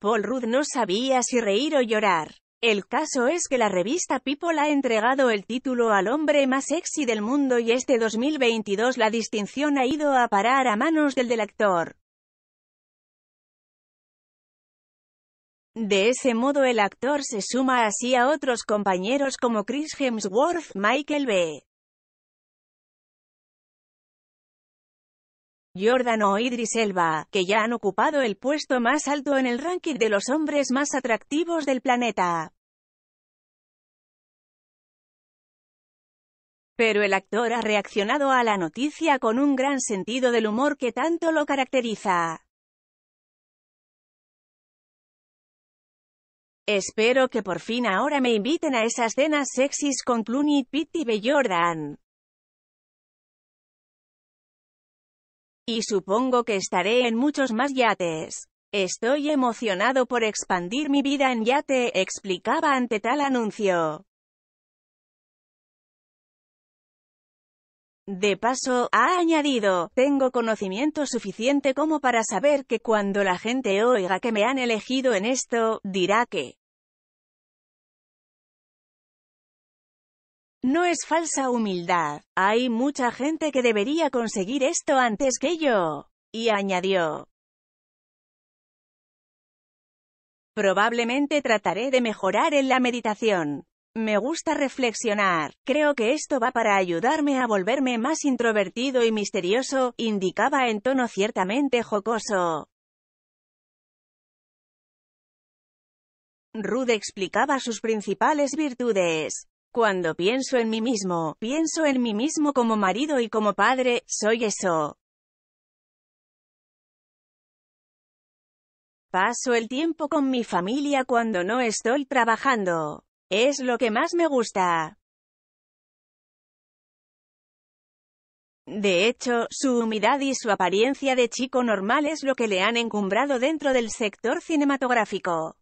Paul Rudd no sabía si reír o llorar. El caso es que la revista People ha entregado el título al hombre más sexy del mundo y este 2022 la distinción ha ido a parar a manos del del actor. De ese modo el actor se suma así a otros compañeros como Chris Hemsworth, Michael B. Jordan o Idris Elba, que ya han ocupado el puesto más alto en el ranking de los hombres más atractivos del planeta. Pero el actor ha reaccionado a la noticia con un gran sentido del humor que tanto lo caracteriza. Espero que por fin ahora me inviten a esas cenas sexys con Clooney, Pitt y B. Jordan. Y supongo que estaré en muchos más yates. Estoy emocionado por expandir mi vida en yate, explicaba ante tal anuncio. De paso, ha añadido, tengo conocimiento suficiente como para saber que cuando la gente oiga que me han elegido en esto, dirá que No es falsa humildad, hay mucha gente que debería conseguir esto antes que yo. Y añadió. Probablemente trataré de mejorar en la meditación. Me gusta reflexionar. Creo que esto va para ayudarme a volverme más introvertido y misterioso, indicaba en tono ciertamente jocoso. Rude explicaba sus principales virtudes. Cuando pienso en mí mismo, pienso en mí mismo como marido y como padre, soy eso. Paso el tiempo con mi familia cuando no estoy trabajando. Es lo que más me gusta. De hecho, su humildad y su apariencia de chico normal es lo que le han encumbrado dentro del sector cinematográfico.